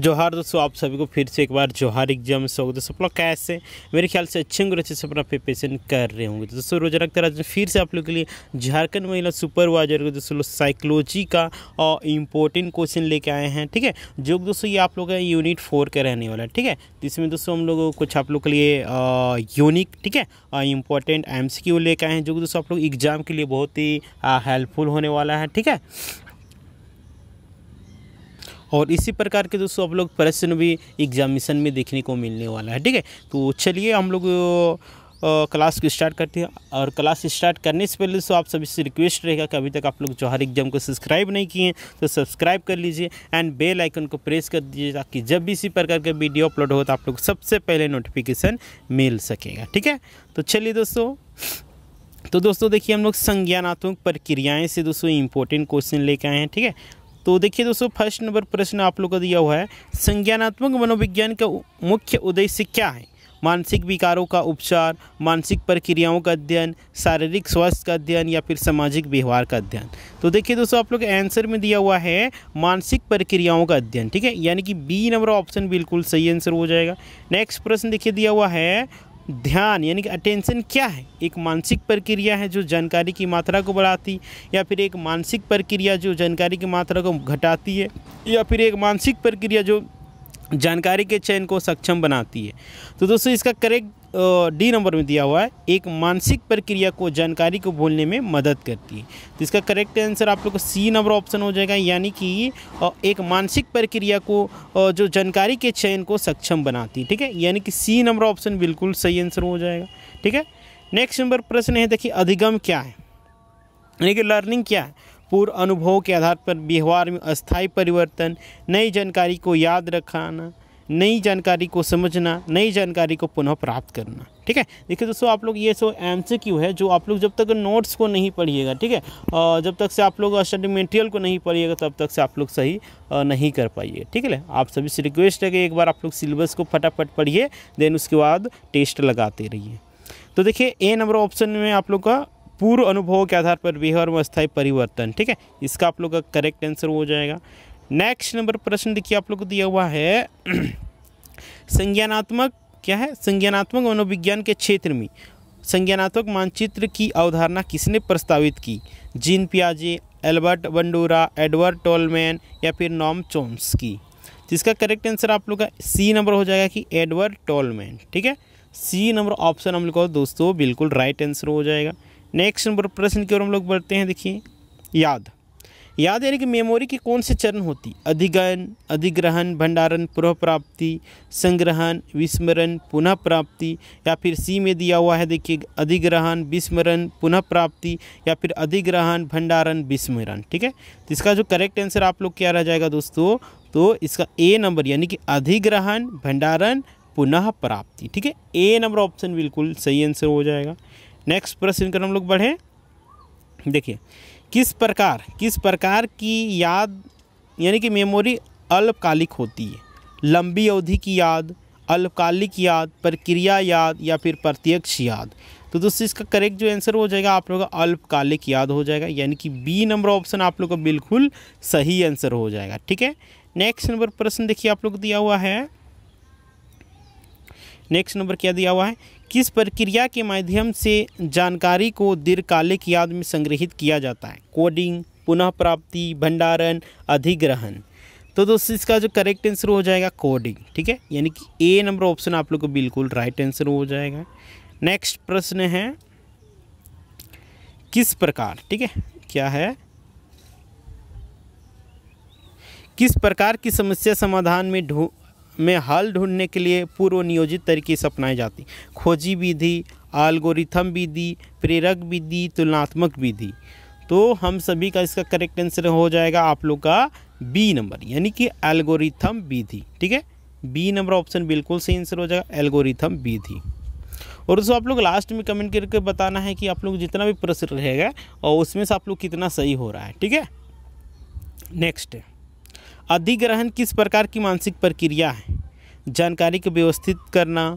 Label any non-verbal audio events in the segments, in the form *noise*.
जोहार दोस्तों आप सभी को फिर से एक बार जोहार एग्जाम स्वागत दोस्तों अपना कैसे मेरे ख्याल से अच्छे और अच्छे से अपना प्रिपरेशन कर रहे होंगे तो दोस्तों रोजा रखते फिर से आप लोग के लिए झारखंड महिला सुपरवाइजर को दोस्तों साइकोलॉजी का और इम्पोर्टेंट क्वेश्चन लेके आए हैं ठीक है जो दोस्तों ये आप लोग का यूनिट फोर का रहने वाला है ठीक है तो इसमें दोस्तों हम लोग कुछ आप लोग के लिए यूनिक ठीक है इम्पोर्टेंट एम सी क्यू लेके आए हैं जो दोस्तों आप लोग एग्ज़ाम के लिए बहुत ही हेल्पफुल होने वाला है ठीक है और इसी प्रकार के दोस्तों आप लोग प्रश्न भी एग्जामिशन में देखने को मिलने वाला है ठीक है तो चलिए हम लोग क्लास को स्टार्ट करते हैं और क्लास स्टार्ट करने से पहले दोस्तों आप सभी से रिक्वेस्ट रहेगा कि अभी तक आप लोग जौहर एग्जाम को सब्सक्राइब नहीं किए हैं तो सब्सक्राइब कर लीजिए एंड बेल आइकन को प्रेस कर दीजिए ताकि जब भी इसी प्रकार का वीडियो अपलोड हो तो आप लोग सबसे पहले नोटिफिकेशन मिल सकेगा ठीक है तो चलिए दोस्तों तो दोस्तों देखिए हम लोग संज्ञानात्मक प्रक्रियाएँ से दोस्तों इम्पोर्टेंट क्वेश्चन लेके आए हैं ठीक है तो देखिए दोस्तों फर्स्ट नंबर प्रश्न आप लोग का दिया हुआ है संज्ञानात्मक मनोविज्ञान का मुख्य उद्देश्य क्या है मानसिक विकारों का उपचार मानसिक प्रक्रियाओं का अध्ययन शारीरिक स्वास्थ्य का अध्ययन या फिर सामाजिक व्यवहार का अध्ययन तो देखिए दोस्तों आप लोग आंसर में दिया हुआ है मानसिक प्रक्रियाओं का अध्ययन ठीक है यानी कि बी नंबर ऑप्शन बिल्कुल सही आंसर हो जाएगा नेक्स्ट प्रश्न देखिए दिया हुआ है ध्यान यानी कि अटेंशन क्या है एक मानसिक प्रक्रिया है जो जानकारी की मात्रा को बढ़ाती या फिर एक मानसिक प्रक्रिया जो जानकारी की मात्रा को घटाती है या फिर एक मानसिक प्रक्रिया जो जानकारी के चयन को सक्षम बनाती है तो दोस्तों इसका करेक्ट डी नंबर में दिया हुआ है एक मानसिक प्रक्रिया को जानकारी को बोलने में मदद करती है तो इसका करेक्ट आंसर आप लोग को सी नंबर ऑप्शन हो जाएगा यानी कि एक मानसिक प्रक्रिया को जो जानकारी के चयन को सक्षम बनाती है ठीक है यानी कि सी नंबर ऑप्शन बिल्कुल सही आंसर हो जाएगा ठीक है नेक्स्ट नंबर प्रश्न है देखिए अधिगम क्या है यानी कि लर्निंग क्या है पूर्व अनुभव के आधार पर व्यवहार में अस्थायी परिवर्तन नई जानकारी को याद रखाना नई जानकारी को समझना नई जानकारी को पुनः प्राप्त करना ठीक है देखिए दोस्तों आप लोग ये सो एम सी है जो आप लोग जब तक नोट्स को नहीं पढ़िएगा ठीक है जब तक से आप लोग स्टडी मटेरियल को नहीं पढ़िएगा तब तक से आप लोग सही नहीं कर पाइए ठीक है आप सभी से रिक्वेस्ट है कि एक बार आप लोग सिलेबस को फटाफट पढ़िए देन उसके बाद टेस्ट लगाते रहिए तो देखिए ए नंबर ऑप्शन में आप लोग का पूर्व अनुभव के आधार पर व्यवहार में अस्थायी परिवर्तन ठीक है इसका आप लोग का करेक्ट आंसर हो जाएगा नेक्स्ट नंबर प्रश्न देखिए आप लोग को दिया हुआ है संज्ञानात्मक क्या है संज्ञानात्मक मनोविज्ञान के क्षेत्र में संज्ञानात्मक मानचित्र की अवधारणा किसने प्रस्तावित की जीन पियाजे एल्बर्ट बंडूरा एडवर्ड टोलमैन या फिर नॉम चोम्स की जिसका करेक्ट आंसर आप लोग का सी नंबर हो जाएगा कि एडवर्ड टोलमैन ठीक है सी नंबर ऑप्शन हम लोग का दोस्तों बिल्कुल राइट आंसर हो जाएगा नेक्स्ट नंबर प्रश्न की ओर हम लोग बढ़ते हैं देखिए याद याद है कि मेमोरी के कौन से चरण होती अधिगहन अधिग्रहण भंडारण पुनः प्राप्ति संग्रहण विस्मरण पुनः प्राप्ति या फिर सी में दिया हुआ है देखिए अधिग्रहण विस्मरण पुनः प्राप्ति या फिर अधिग्रहण भंडारण विस्मरण ठीक है तो इसका जो करेक्ट आंसर आप लोग क्या रह जाएगा दोस्तों तो इसका ए नंबर यानी कि अधिग्रहण भंडारण पुनः प्राप्ति ठीक है ए नंबर ऑप्शन बिल्कुल सही आंसर हो जाएगा नेक्स्ट प्रश्न कर हम लोग बढ़ें देखिए किस प्रकार किस प्रकार की याद यानी कि मेमोरी अल्पकालिक होती है लंबी अवधि की याद अल्पकालिक याद प्रक्रिया याद या फिर प्रत्यक्ष याद तो दोस्तों इसका करेक्ट जो आंसर हो जाएगा आप लोगों का अल्पकालिक याद हो जाएगा यानी कि बी नंबर ऑप्शन आप लोग का बिल्कुल सही आंसर हो जाएगा ठीक है नेक्स्ट नंबर प्रश्न देखिए आप लोग दिया हुआ है नेक्स्ट नंबर क्या दिया हुआ है किस प्रक्रिया के माध्यम से जानकारी को दीर्घकालिक याद में संग्रहित किया जाता है कोडिंग पुनः प्राप्ति भंडारण अधिग्रहण तो दोस्तों इसका जो करेक्ट आंसर हो जाएगा कोडिंग ठीक है यानी कि ए नंबर ऑप्शन आप लोग को बिल्कुल राइट आंसर हो जाएगा नेक्स्ट प्रश्न है किस प्रकार ठीक है क्या है किस प्रकार की समस्या समाधान में में हल ढूंढने के लिए पूर्व नियोजित तरीके से अपनाई जाती खोजी विधि आलगोरिथम विधि प्रेरक विधि तुलनात्मक विधि तो हम सभी का इसका करेक्ट आंसर हो जाएगा आप लोग का बी नंबर यानी कि एल्गोरिथम विधि ठीक है बी नंबर ऑप्शन बिल्कुल सही आंसर हो जाएगा एल्गोरिथम विधि और उसको आप लोग लास्ट में कमेंट करके बताना है कि आप लोग जितना भी प्रश्न रहेगा और उसमें से आप लोग कितना सही हो रहा है ठीक है नेक्स्ट अधिग्रहण किस प्रकार की मानसिक प्रक्रिया है जानकारी को व्यवस्थित करना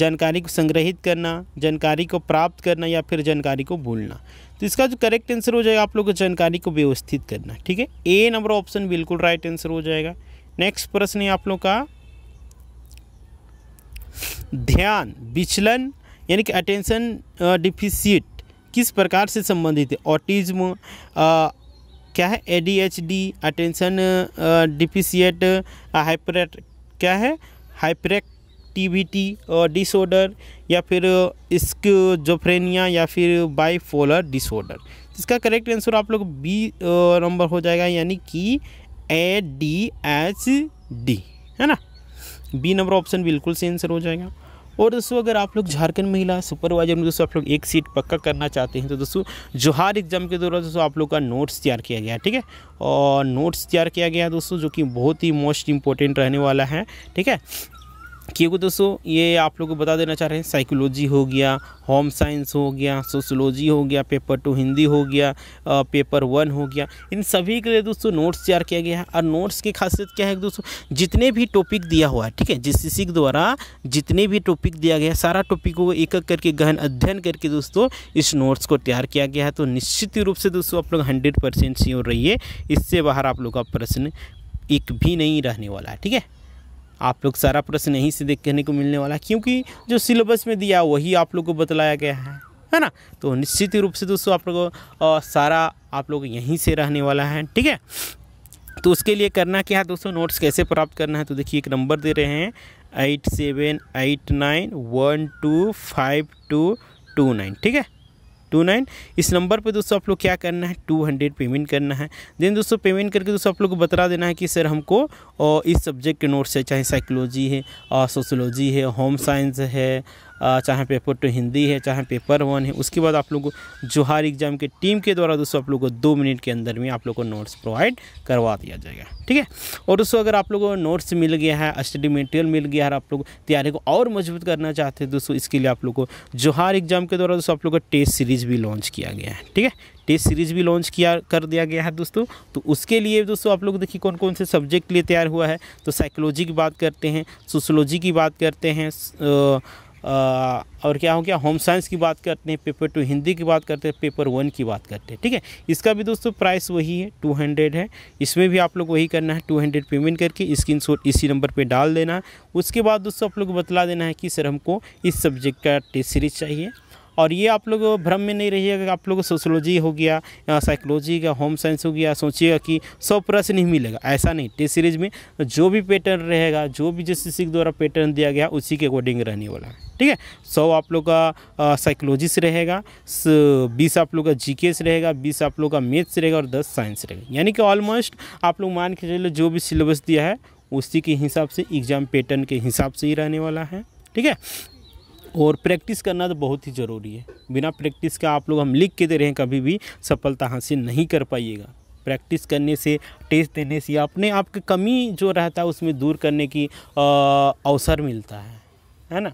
जानकारी को संग्रहित करना जानकारी को प्राप्त करना या फिर जानकारी को भूलना तो इसका जो करेक्ट आंसर हो जाएगा आप लोग को जानकारी को व्यवस्थित करना ठीक है ए नंबर ऑप्शन बिल्कुल राइट आंसर हो जाएगा नेक्स्ट प्रश्न है आप लोग का ध्यान विचलन यानी कि अटेंशन डिफिसिट किस प्रकार से संबंधित है ऑटिज्म क्या है A D H D attention deficit hyper क्या है हाइपर एक्टिविटी डिसऑर्डर या फिर uh, स्कोफ्रेनिया या फिर बाइपोलर डिसऑर्डर इसका करेक्ट आंसर आप लोग बी नंबर uh, हो जाएगा यानी कि ए डी एच डी है ना बी नंबर ऑप्शन बिल्कुल सही आंसर हो जाएगा और दोस्तों अगर आप लोग झारखंड महिला सुपरवाइजर में दोस्तों आप लोग एक सीट पक्का करना चाहते हैं तो दोस्तों जोहार एग्जाम के दौरान दोस्तों आप लोग का नोट्स तैयार किया गया ठीक है और नोट्स तैयार किया गया दोस्तों जो कि बहुत ही मोस्ट इंपॉर्टेंट रहने वाला है ठीक है क्योंकि दोस्तों ये आप लोग को बता देना चाह रहे हैं साइकोलॉजी हो गया होम साइंस हो गया सोशोलॉजी हो गया पेपर टू हिंदी हो गया पेपर वन हो गया इन सभी के लिए दोस्तों नोट्स तैयार किया गया है और नोट्स की खासियत क्या है दोस्तों जितने भी टॉपिक दिया हुआ है ठीक है जिस के द्वारा जितने भी टॉपिक दिया गया है सारा टॉपिक को एक एक करके गहन अध्ययन करके दोस्तों इस नोट्स को तैयार किया गया है तो निश्चित रूप से दोस्तों आप लोग हंड्रेड परसेंट रहिए इससे बाहर आप लोग का प्रश्न एक भी नहीं रहने वाला है ठीक है आप लोग सारा प्रश्न यहीं से देखने को मिलने वाला है क्योंकि जो सिलेबस में दिया वही आप लोग को बतलाया गया है है ना तो निश्चित रूप से दोस्तों आप लोगों को सारा आप लोग यहीं से रहने वाला है ठीक है तो उसके लिए करना क्या है दोस्तों नोट्स कैसे प्राप्त करना है तो देखिए एक नंबर दे रहे हैं eight seven eight nine one two five two two nine ठीक है टू नाइन इस नंबर पे दोस्तों आप लोग क्या करना है टू हंड्रेड पेमेंट करना है देन दोस्तों पेमेंट करके दोस्तों आप लोग को बता देना है कि सर हमको इस सब्जेक्ट के नोट्स है चाहे साइकोलॉजी है सोशोलॉजी है होम साइंस है चाहे पेपर टू तो हिंदी है चाहे पेपर वन है उसके बाद आप लोग को जोहार एग्ज़ाम के टीम के द्वारा दोस्तों आप लोग को दो मिनट के अंदर में आप लोग को नोट्स प्रोवाइड करवा दिया जाएगा ठीक है और दोस्तों अगर आप लोग को नोट्स मिल गया है स्टडी मटेरियल मिल गया है आप लोग तैयारी को और मजबूत करना चाहते हैं दोस्तों इसके लिए आप लोग को जोहार एग्ज़ाम के द्वारा दोस्तों आप लोग को टेस्ट सीरीज़ भी लॉन्च किया गया है ठीक है टेस्ट सीरीज भी लॉन्च किया कर दिया गया है दोस्तों तो उसके लिए दोस्तों आप लोग देखिए कौन कौन से सब्जेक्ट के लिए तैयार हुआ है तो साइकोलॉजी की बात करते हैं सोशोलॉजी की बात करते हैं आ, और क्या हो गया होम साइंस की बात करते हैं पेपर टू हिंदी की बात करते हैं पेपर वन की बात करते हैं ठीक है इसका भी दोस्तों प्राइस वही है टू हंड्रेड है इसमें भी आप लोग वही करना है टू हंड्रेड पेमेंट करके स्क्रीन शॉट इसी नंबर पर डाल देना है उसके बाद दोस्तों आप लोग बतला देना है कि सर हमको इस सब्जेक्ट का टेस्ट सीरीज चाहिए और ये आप लोग भ्रम में नहीं रहिएगा आप लोग सोशोलॉजी हो गया साइकोलॉजी का होम साइंस हो गया सोचिएगा कि सौ प्रश्न नहीं मिलेगा ऐसा नहीं टेस्ट सीरीज में जो भी पैटर्न रहेगा जो भी जिस शिक्षक द्वारा पैटर्न दिया गया उसी के अकॉर्डिंग रहने वाला है ठीक है सौ आप लोग का साइकोलॉजी से रहेगा बीस आप लोग का जीके से रहेगा बीस आप लोग का मैथ्स रहेगा और दस साइंस रहेगा यानी कि ऑलमोस्ट आप लोग मान के चलो जो भी सिलेबस दिया है उसी के हिसाब से एग्ज़ाम पैटर्न के हिसाब से ही रहने वाला है ठीक है और प्रैक्टिस करना तो बहुत ही ज़रूरी है बिना प्रैक्टिस का आप लोग हम लिख के दे रहे हैं कभी भी सफलता हासिल नहीं कर पाइएगा प्रैक्टिस करने से टेस्ट देने से अपने आप की कमी जो रहता है उसमें दूर करने की अवसर मिलता है है ना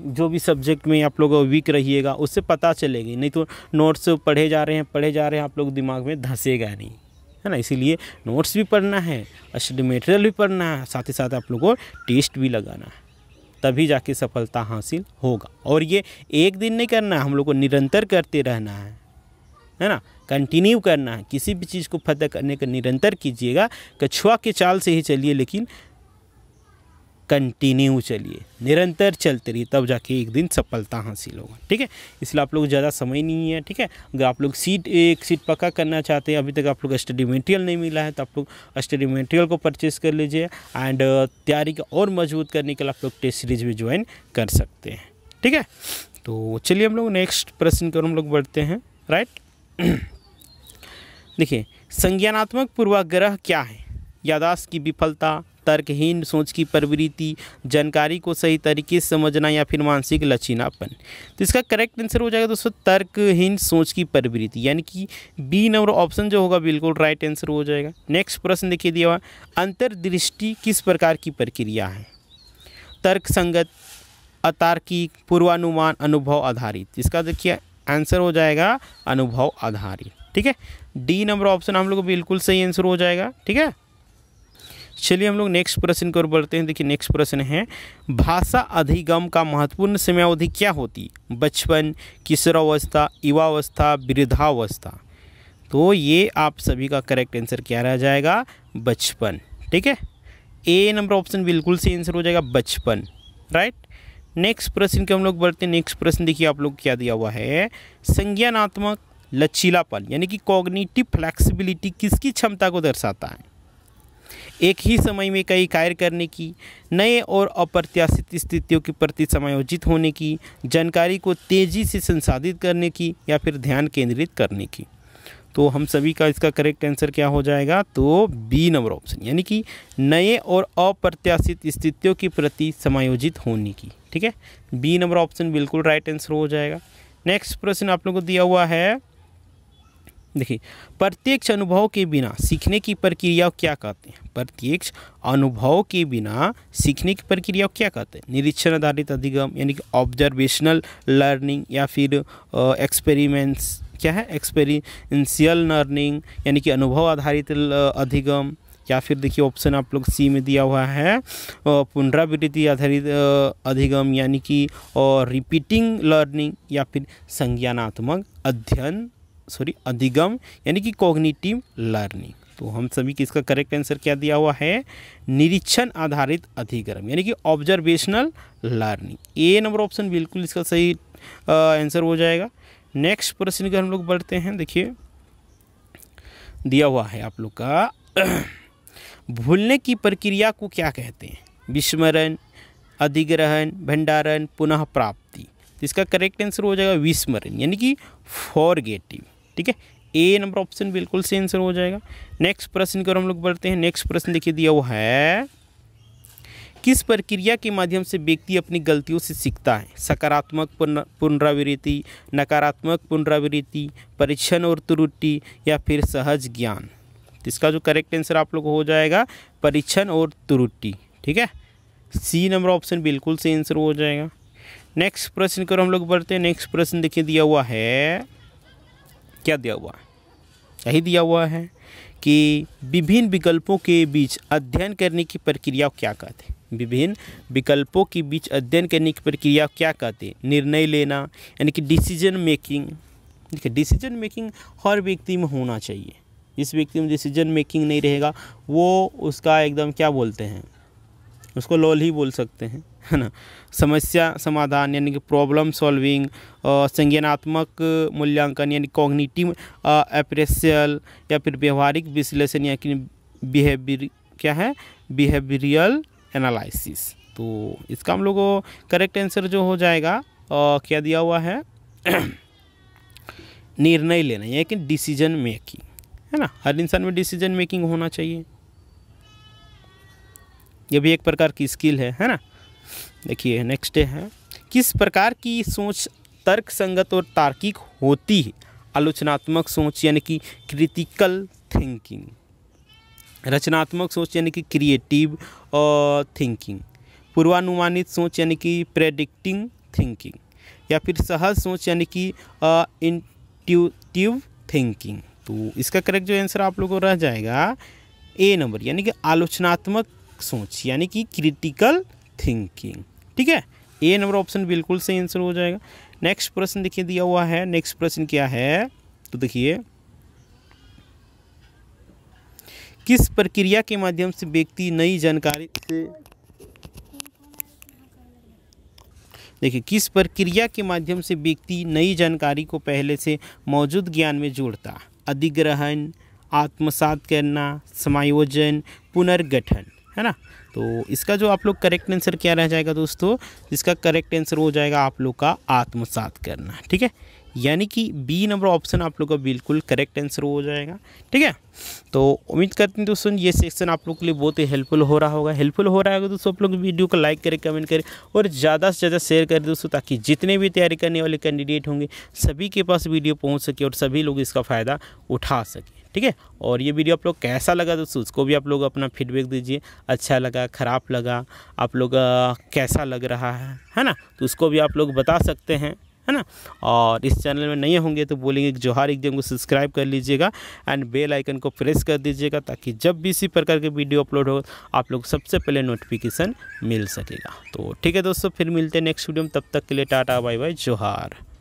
जो भी सब्जेक्ट में आप लोग वीक रहिएगा उससे पता चलेगी नहीं तो नोट्स पढ़े जा रहे हैं पढ़े जा रहे हैं आप लोग दिमाग में धंसेगा नहीं है ना इसीलिए नोट्स भी पढ़ना है स्टडी मटेरियल भी पढ़ना है साथ ही साथ आप लोग को टेस्ट भी लगाना है तभी जाके सफलता हासिल होगा और ये एक दिन नहीं करना है हम लोग को निरंतर करते रहना है है ना कंटिन्यू करना है किसी भी चीज़ को फतेह करने का निरंतर कीजिएगा कछुआ के चाल से ही चलिए लेकिन कंटिन्यू चलिए निरंतर चलते रहिए तब जाके एक दिन सफलता हासिल होगा ठीक है इसलिए आप लोग ज़्यादा समय नहीं है ठीक है अगर आप लोग सीट एक सीट पक्का करना चाहते हैं अभी तक आप लोग स्टडी मटेरियल नहीं मिला है तो आप लोग स्टडी मटेरियल को परचेज़ कर लीजिए एंड तैयारी को और मजबूत करने के लिए आप लोग टेस्ट सीरीज भी ज्वाइन कर सकते हैं ठीक है तो चलिए हम लोग नेक्स्ट प्रश्न पर हम लोग बढ़ते हैं राइट *clears throat* देखिए संज्ञानात्मक पूर्वाग्रह क्या है यादाश्त की विफलता तर्कहीन सोच की प्रवृत्ति जानकारी को सही तरीके से समझना या फिर मानसिक लचीनापन तो इसका करेक्ट आंसर हो जाएगा दोस्तों तर्कहीन सोच की प्रवृत्ति यानी कि बी नंबर ऑप्शन जो होगा बिल्कुल राइट आंसर हो जाएगा नेक्स्ट प्रश्न देखिए दिया हुआ अंतर्दृष्टि किस प्रकार की प्रक्रिया है तर्क संगत अतार्किक पूर्वानुमान अनुभव आधारित इसका देखिए आंसर हो जाएगा अनुभव आधारित ठीक है डी नंबर ऑप्शन हम लोग को बिल्कुल सही आंसर हो जाएगा ठीक है चलिए हम लोग नेक्स्ट प्रश्न की ओर बढ़ते हैं देखिए नेक्स्ट प्रश्न है भाषा अधिगम का महत्वपूर्ण समयावधि क्या होती बचपन किशोरावस्था युवावस्था वृद्धावस्था तो ये आप सभी का करेक्ट आंसर क्या रह जाएगा बचपन ठीक है ए नंबर ऑप्शन बिल्कुल सही आंसर हो जाएगा बचपन राइट नेक्स्ट प्रश्न के हम लोग बढ़ते हैं नेक्स्ट प्रश्न देखिए आप लोग क्या दिया हुआ है संज्ञानात्मक लचीलापन यानी कि कॉग्निटिव फ्लैक्सिबिलिटी किसकी क्षमता को दर्शाता है एक ही समय में कई कार्य करने की नए और अप्रत्याशित स्थितियों के प्रति समायोजित होने की जानकारी को तेज़ी से संसाधित करने की या फिर ध्यान केंद्रित करने की तो हम सभी का इसका करेक्ट आंसर क्या हो जाएगा तो बी नंबर ऑप्शन यानी कि नए और अप्रत्याशित स्थितियों के प्रति समायोजित होने की ठीक है बी नंबर ऑप्शन बिल्कुल राइट आंसर हो जाएगा नेक्स्ट प्रश्न आप लोग को दिया हुआ है देखिए प्रत्यक्ष अनुभव के बिना सीखने की प्रक्रिया क्या कहते हैं प्रत्यक्ष अनुभव के बिना सीखने की प्रक्रिया क्या कहते हैं निरीक्षण आधारित अधिगम यानी कि ऑब्जर्वेशनल लर्निंग या फिर एक्सपेरिमेंट्स क्या है एक्सपेरिंशियल लर्निंग यानी कि अनुभव आधारित अधिगम या फिर देखिए ऑप्शन आप लोग सी में दिया हुआ है पुनरावृत्ति आधारित अधिगम यानी कि और रिपीटिंग लर्निंग या फिर संज्ञानात्मक अध्ययन सॉरी अधिगम यानी कि कॉग्निटिव लर्निंग तो हम सभी की इसका करेक्ट आंसर क्या दिया हुआ है निरीक्षण आधारित अधिगम यानी कि observational learning A number option बिल्कुल इसका सही आंसर हो जाएगा नेक्स्ट प्रश्न का हम लोग बढ़ते हैं देखिए दिया हुआ है आप लोग का *clears throat* भूलने की प्रक्रिया को क्या कहते हैं विस्मरण अधिग्रहण भंडारण पुनः प्राप्ति इसका करेक्ट आंसर हो जाएगा विस्मरण यानी कि फॉरगेटिव ठीक है ए नंबर ऑप्शन बिल्कुल सही आंसर हो जाएगा नेक्स्ट प्रश्न की ओर हम लोग बढ़ते हैं नेक्स्ट प्रश्न देखिए दिया हुआ है किस प्रक्रिया के माध्यम से व्यक्ति अपनी गलतियों से सीखता है सकारात्मक पुनरावृत्ति नकारात्मक पुनरावृत्ति परीक्षण और त्रुटि या फिर सहज ज्ञान तो इसका जो करेक्ट आंसर आप लोग हो जाएगा परीक्षण और त्रुटि ठीक है सी नंबर ऑप्शन बिल्कुल सही आंसर हो जाएगा नेक्स्ट प्रश्न करो हम लोग बढ़ते हैं नेक्स्ट प्रश्न देखिए दिया हुआ है क्या दिया हुआ है यही दिया हुआ है कि विभिन्न विकल्पों के बीच अध्ययन करने की प्रक्रिया क्या कहते हैं विभिन्न विकल्पों के बीच अध्ययन करने की प्रक्रिया क्या कहते हैं निर्णय लेना यानी कि डिसीजन मेकिंग देखिए डिसीजन मेकिंग हर व्यक्ति में होना चाहिए जिस व्यक्ति में डिसीजन मेकिंग नहीं रहेगा वो उसका एकदम क्या बोलते हैं उसको लॉल ही बोल सकते हैं है ना समस्या समाधान यानी कि प्रॉब्लम सॉल्विंग संज्ञानात्मक मूल्यांकन यानी कॉग्निटिव अप्रेशियल या फिर व्यवहारिक विश्लेषण या कि बिहेवियर क्या है बिहेवियरल एनालिसिस तो इसका हम लोग करेक्ट आंसर जो हो जाएगा आ, क्या दिया हुआ है *clears throat* निर्णय लेना यानी कि डिसीजन मेकिंग है ना हर इंसान में डिसीजन मेकिंग होना चाहिए ये भी एक प्रकार की स्किल है है ना देखिए नेक्स्ट है किस प्रकार की सोच तर्क संगत और तार्किक होती है आलोचनात्मक सोच यानी कि क्रिटिकल थिंकिंग रचनात्मक सोच यानी कि क्रिएटिव थिंकिंग पूर्वानुमानित सोच यानी कि प्रेडिक्टिंग थिंकिंग या फिर सहज सोच यानी कि इंट्यूटिव थिंकिंग तो इसका करेक्ट जो आंसर आप लोगों को रह जाएगा ए नंबर यानी कि आलोचनात्मक सोच यानी कि क्रिटिकल थिंकिंग ठीक है ए नंबर ऑप्शन बिल्कुल सही आंसर हो जाएगा नेक्स्ट प्रश्न देखिए दिया हुआ है नेक्स्ट प्रश्न क्या है तो देखिए किस प्रक्रिया के माध्यम से व्यक्ति नई जानकारी से देखिए किस प्रक्रिया के माध्यम से व्यक्ति नई जानकारी को पहले से मौजूद ज्ञान में जोड़ता अधिग्रहण आत्मसात करना समायोजन पुनर्गठन है ना तो इसका जो आप लोग करेक्ट आंसर क्या रह जाएगा दोस्तों इसका करेक्ट आंसर हो जाएगा आप लोग का आत्मसात करना ठीक है यानी कि बी नंबर ऑप्शन आप लोग का बिल्कुल करेक्ट आंसर हो जाएगा ठीक है तो उम्मीद करते हैं दोस्तों ये सेक्शन आप लोग के लिए बहुत ही हेल्पफुल हो रहा होगा हेल्पफुल हो रहा होगा दोस्तों आप लोग वीडियो को लाइक करें कमेंट करें और ज़्यादा से ज़्यादा शेयर करें दोस्तों ताकि जितने भी तैयारी करने वाले कैंडिडेट होंगे सभी के पास वीडियो पहुँच सके और सभी लोग इसका फ़ायदा उठा सकें ठीक है और ये वीडियो आप लोग कैसा लगा दोस्तों उसको भी आप लोग अपना फीडबैक दीजिए अच्छा लगा ख़राब लगा आप लोग कैसा लग रहा है है ना तो उसको भी आप लोग बता सकते हैं है ना और इस चैनल में नहीं होंगे तो बोलेंगे जोहार एग्जाम को सब्सक्राइब कर लीजिएगा एंड बेल आइकन को प्रेस कर दीजिएगा ताकि जब भी इसी प्रकार के वीडियो अपलोड हो आप लोग सबसे पहले नोटिफिकेशन मिल सकेगा तो ठीक है दोस्तों फिर मिलते हैं नेक्स्ट वीडियो में तब तक के लिए टाटा बाय बाय जोहार